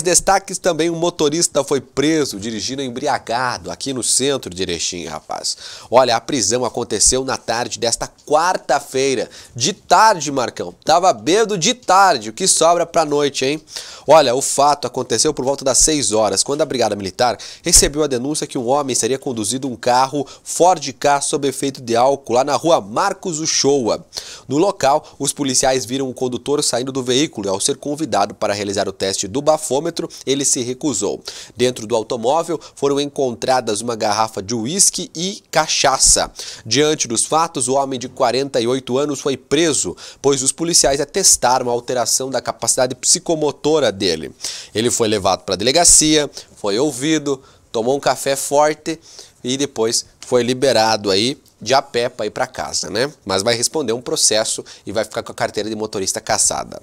Destaques também, um motorista foi preso dirigindo embriagado aqui no centro de Erechim, rapaz. Olha, a prisão aconteceu na tarde desta quarta-feira. De tarde, Marcão. Tava bêbado de tarde, o que sobra pra noite, hein? Olha, o fato aconteceu por volta das 6 horas, quando a Brigada Militar recebeu a denúncia que um homem seria conduzido um carro Ford Ka sob efeito de álcool lá na rua Marcos Uchoa. No local, os policiais viram o condutor saindo do veículo e ao ser convidado para realizar o teste do bafômetro, ele se recusou. Dentro do automóvel foram encontradas uma garrafa de uísque e cachaça. Diante dos fatos, o homem de 48 anos foi preso, pois os policiais atestaram a alteração da capacidade psicomotora dele. Ele foi levado para a delegacia, foi ouvido, tomou um café forte e depois foi liberado aí de a pé para ir para casa, né? Mas vai responder um processo e vai ficar com a carteira de motorista caçada.